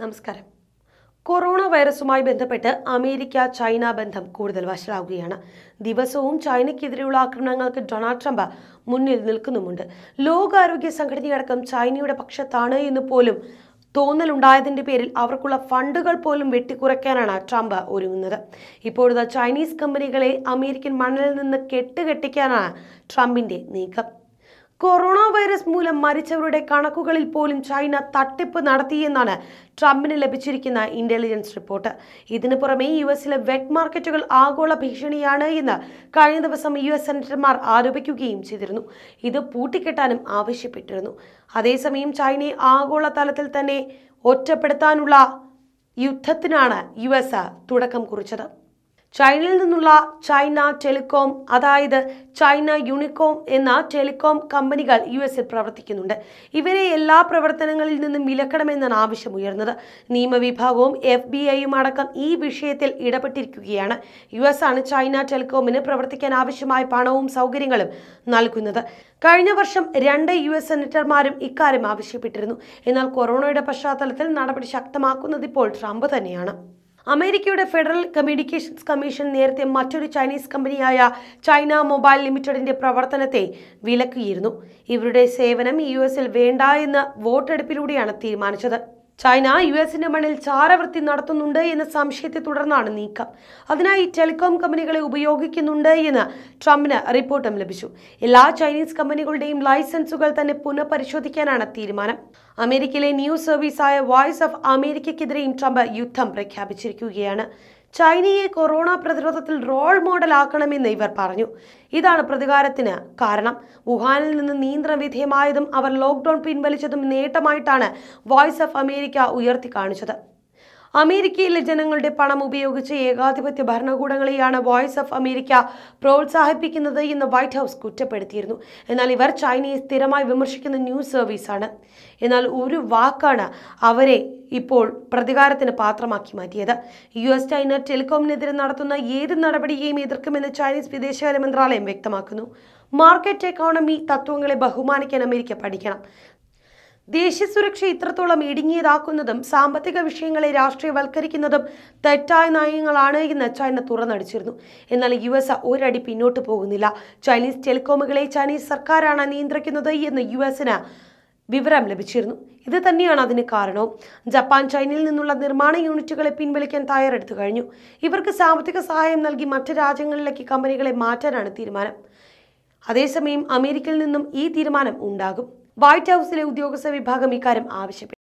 നമസ്കാരം കൊറോണ വൈറസുമായി ബന്ധപ്പെട്ട് America China ബന്ധം കൂടുതൽ വഷളാവുകയാണ് ദിവസവും ചൈനയ്ക്കെതിരെയുള്ള ആക്രമണങ്ങൾക്ക് ഡൊണാൾഡ് ട്രംപ് മുന്നിൽ നിൽക്കുന്നുമുണ്ട് ലോകാരോഗ്യ സംഘടനയടക്കം ചൈനയുടെ പക്ഷത്താണ് എന്ന് പോലും തോന്നലുണ്ടായതിൻ്റെ പേരിൽ അവർക്കുള്ള ഫണ്ടുകൾ പോലും വെട്ടിക്കുറയ്ക്കാനാണ് ട്രംപ് ഒരുങ്ങുന്നത് ഇപ്പോഴത്തെ ചൈനീസ് കമ്പനികളെ അമേരിക്കൻ മണ്ണിൽ നിന്ന് കെട്ടുകെട്ടിക്കാനാണ് ട്രംപിൻ്റെ നീക്കം കൊറോണ വൈറസ് മൂലം മരിച്ചവരുടെ കണക്കുകളിൽ പോലും ചൈന തട്ടിപ്പ് നടത്തിയെന്നാണ് ട്രംപിന് ലഭിച്ചിരിക്കുന്ന ഇന്റലിജൻസ് റിപ്പോർട്ട് ഇതിനു പുറമെ യു എസിലെ വെറ്റ് മാർക്കറ്റുകൾ ആഗോള ഭീഷണിയാണ് എന്ന് കഴിഞ്ഞ ദിവസം യു എസ് സെനറ്റർമാർ ആരോപിക്കുകയും ചെയ്തിരുന്നു ഇത് പൂട്ടിക്കെട്ടാനും ആവശ്യപ്പെട്ടിരുന്നു അതേസമയം ചൈനയെ ആഗോള തലത്തിൽ തന്നെ ഒറ്റപ്പെടുത്താനുള്ള യുദ്ധത്തിനാണ് യു എസ് തുടക്കം കുറിച്ചത് ചൈനയിൽ നിന്നുള്ള ചൈന ടെലികോം അതായത് ചൈന യൂണികോം എന്ന ടെലികോം കമ്പനികൾ യു എസിൽ പ്രവർത്തിക്കുന്നുണ്ട് ഇവരെ എല്ലാ പ്രവർത്തനങ്ങളിൽ നിന്നും വിലക്കണമെന്നാണ് ആവശ്യമുയർന്നത് നിയമവിഭാഗവും എഫ് ബി ഐയും അടക്കം ഈ വിഷയത്തിൽ ഇടപെട്ടിരിക്കുകയാണ് യു എസ് ആണ് ചൈന ടെലികോമിന് പ്രവർത്തിക്കാൻ ആവശ്യമായ പണവും സൗകര്യങ്ങളും നൽകുന്നത് കഴിഞ്ഞ വർഷം രണ്ട് യു എസ് സെനറ്റർമാരും ഇക്കാര്യം ആവശ്യപ്പെട്ടിരുന്നു എന്നാൽ കൊറോണയുടെ പശ്ചാത്തലത്തിൽ നടപടി ശക്തമാക്കുന്നത് ഇപ്പോൾ ട്രംപ് തന്നെയാണ് അമേരിക്കയുടെ ഫെഡറൽ കമ്മ്യൂണിക്കേഷൻസ് കമ്മീഷൻ നേരത്തെ മറ്റൊരു ചൈനീസ് കമ്പനിയായ ചൈന മൊബൈൽ ലിമിറ്റഡിന്റെ പ്രവർത്തനത്തെ വിലക്കിയിരുന്നു ഇവരുടെ സേവനം യു എസിൽ വേണ്ട എന്ന് വോട്ടെടുപ്പിലൂടെയാണ് തീരുമാനിച്ചത് ചൈന യു എസിന്റെ മണ്ണിൽ ചാരവൃത്തി നടത്തുന്നുണ്ട് എന്ന സംശയത്തെ തുടർന്നാണ് നീക്കം അതിനായി ടെലികോം കമ്പനികളെ ഉപയോഗിക്കുന്നുണ്ട് എന്ന് ട്രംപിന് റിപ്പോർട്ടും ലഭിച്ചു എല്ലാ ചൈനീസ് കമ്പനികളുടെയും ലൈസൻസുകൾ തന്നെ പുനഃപരിശോധിക്കാനാണ് തീരുമാനം അമേരിക്കയിലെ ന്യൂസ് സർവീസായ വോയിസ് ഓഫ് അമേരിക്കയ്ക്കെതിരെയും ട്രംപ് യുദ്ധം പ്രഖ്യാപിച്ചിരിക്കുകയാണ് ചൈനയെ കൊറോണ പ്രതിരോധത്തിൽ റോൾ മോഡൽ ആക്കണമെന്ന് ഇവർ പറഞ്ഞു ഇതാണ് പ്രതികാരത്തിന് കാരണം വുഹാനിൽ നിന്ന് നിയന്ത്രണ വിധേയമായതും അവർ ലോക്ക്ഡൌൺ പിൻവലിച്ചതും നേട്ടമായിട്ടാണ് വോയിസ് ഓഫ് അമേരിക്ക ഉയർത്തി കാണിച്ചത് അമേരിക്കയിലെ ജനങ്ങളുടെ പണം ഉപയോഗിച്ച് ഏകാധിപത്യ ഭരണകൂടങ്ങളെയാണ് വോയിസ് ഓഫ് അമേരിക്ക പ്രോത്സാഹിപ്പിക്കുന്നത് എന്ന് വൈറ്റ് ഹൗസ് കുറ്റപ്പെടുത്തിയിരുന്നു എന്നാൽ ഇവർ ചൈനയെ സ്ഥിരമായി വിമർശിക്കുന്ന ന്യൂസ് സർവീസാണ് എന്നാൽ ഒരു വാക്കാണ് അവരെ ഇപ്പോൾ പ്രതികാരത്തിന് പാത്രമാക്കി മാറ്റിയത് യു എസ് ചൈന ടെലികോമിനെതിരെ നടത്തുന്ന ഏത് നടപടിയെയും എതിർക്കുമെന്ന് ചൈനീസ് വിദേശകാര്യ മന്ത്രാലയം വ്യക്തമാക്കുന്നു മാർക്കറ്റ് എക്കോണമി തത്വങ്ങളെ ബഹുമാനിക്കാൻ അമേരിക്ക പഠിക്കണം ദേശീയ സുരക്ഷ ഇത്രത്തോളം ഇടുങ്ങിയതാക്കുന്നതും സാമ്പത്തിക വിഷയങ്ങളെ രാഷ്ട്രീയവൽക്കരിക്കുന്നതും തെറ്റായ നയങ്ങളാണ് എന്ന് ചൈന തുറന്നടിച്ചിരുന്നു എന്നാൽ യു എസ് ഒരടി പിന്നോട്ട് പോകുന്നില്ല ചൈനീസ് ടെലികോമുകളെ ചൈനീസ് സർക്കാരാണ് നിയന്ത്രിക്കുന്നത് എന്ന് യു എസിന് വിവരം ലഭിച്ചിരുന്നു ഇത് തന്നെയാണ് അതിന് കാരണവും ജപ്പാൻ ചൈനയിൽ നിന്നുള്ള നിർമ്മാണ യൂണിറ്റുകളെ പിൻവലിക്കാൻ തയ്യാറെടുത്തു കഴിഞ്ഞു ഇവർക്ക് സാമ്പത്തിക സഹായം നൽകി മറ്റ് രാജ്യങ്ങളിലേക്ക് കമ്പനികളെ മാറ്റാനാണ് തീരുമാനം അതേസമയം അമേരിക്കയിൽ നിന്നും ഈ തീരുമാനം ഉണ്ടാകും വൈറ്റ് ഹൌസിലെ ഉദ്യോഗസ്ഥ വിഭാഗം ഇക്കാര്യം ആവശ്യപ്പെട്ടു